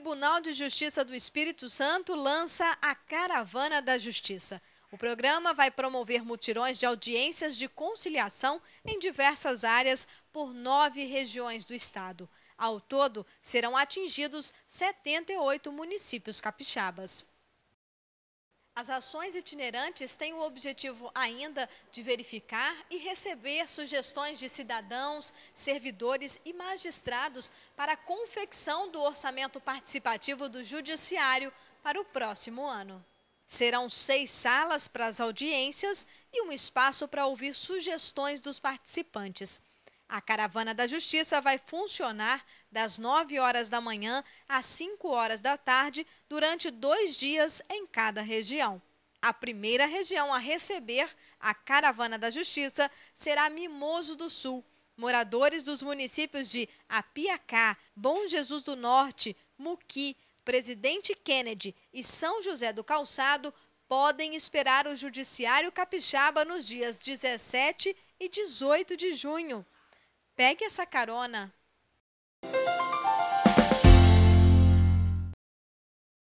Tribunal de Justiça do Espírito Santo lança a Caravana da Justiça. O programa vai promover mutirões de audiências de conciliação em diversas áreas por nove regiões do estado. Ao todo, serão atingidos 78 municípios capixabas. As ações itinerantes têm o objetivo ainda de verificar e receber sugestões de cidadãos, servidores e magistrados para a confecção do orçamento participativo do Judiciário para o próximo ano. Serão seis salas para as audiências e um espaço para ouvir sugestões dos participantes. A Caravana da Justiça vai funcionar das 9 horas da manhã às 5 horas da tarde durante dois dias em cada região. A primeira região a receber a Caravana da Justiça será Mimoso do Sul. Moradores dos municípios de Apiacá, Bom Jesus do Norte, Muqui, Presidente Kennedy e São José do Calçado podem esperar o Judiciário Capixaba nos dias 17 e 18 de junho. Pegue essa carona.